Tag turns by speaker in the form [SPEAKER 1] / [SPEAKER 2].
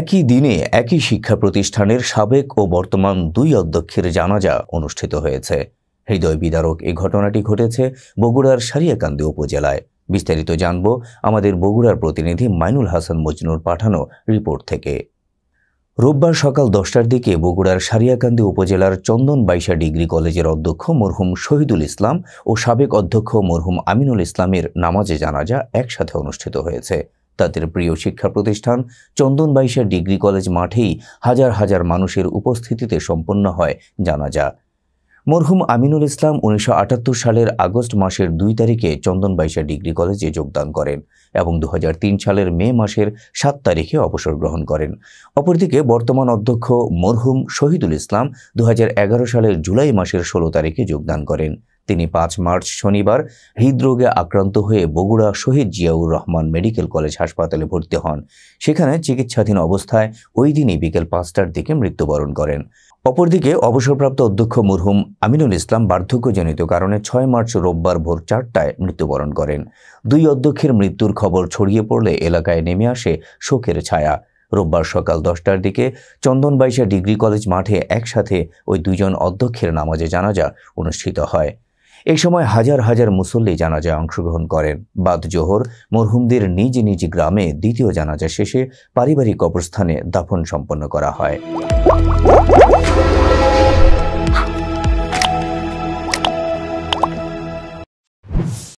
[SPEAKER 1] একই দিনে একই শিক্ষা প্রতিষ্ঠানের সাবেক ও বর্তমান দুই অধ্যক্ষের জানাজা অনুষ্ঠিত হয়েছে হৃদয় বিদারক এই ঘটনাটি ঘটেছে বগুড়ার সারিয়াকান্দি উপজেলায় বিস্তারিত জানব আমাদের বগুড়ার প্রতিনিধি মাইনুল হাসান মজনুর পাঠানো রিপোর্ট থেকে রোববার সকাল দশটার দিকে বগুড়ার সারিয়াকান্দি উপজেলার চন্দন বাইশা ডিগ্রি কলেজের অধ্যক্ষ মরহুম শহীদুল ইসলাম ও সাবেক অধ্যক্ষ মরহুম আমিনুল ইসলামের নামাজে জানাজা একসাথে অনুষ্ঠিত হয়েছে তাদের প্রিয় শিক্ষা প্রতিষ্ঠান চন্দন বাইশা ডিগ্রি কলেজ মাঠেই হাজার হাজার মানুষের উপস্থিতিতে সম্পন্ন হয় জানাজা মরহুম আমিনুল ইসলাম উনিশশো সালের আগস্ট মাসের দুই তারিখে চন্দনবাইশা ডিগ্রি কলেজে যোগদান করেন এবং দু সালের মে মাসের সাত তারিখে অবসর গ্রহণ করেন অপরদিকে বর্তমান অধ্যক্ষ মরহুম শহীদুল ইসলাম দু সালের জুলাই মাসের ষোলো তারিখে যোগদান করেন তিনি পাঁচ মার্চ শনিবার হৃদরোগে আক্রান্ত হয়ে বগুড়া শহীদ জিয়াউর রহমান মেডিকেল কলেজ হাসপাতালে ভর্তি হন সেখানে চিকিৎসাধীন অবস্থায় ওই দিনই বিকেল পাঁচটার দিকে মৃত্যুবরণ করেন অপরদিকে অবসরপ্রাপ্ত অধ্যক্ষ মুরহুম আমিনুল ইসলাম বার্ধক্যজনিত কারণে ছয় মার্চ রোববার ভোর চারটায় মৃত্যুবরণ করেন দুই অধ্যক্ষের মৃত্যুর খবর ছড়িয়ে পড়লে এলাকায় নেমে আসে শোকের ছায়া রোববার সকাল দশটার দিকে চন্দনবাইশা ডিগ্রি কলেজ মাঠে একসাথে ওই দুজন অধ্যক্ষের নামাজে জানাজা অনুষ্ঠিত হয় এই সময় হাজার হাজার মুসল্লি জানাজায় অংশগ্রহণ করেন বাদ জোহর মরহুমদের নিজ নিজ গ্রামে দ্বিতীয় জানাজা শেষে পারিবারিক অবস্থানে দাফন সম্পন্ন করা হয়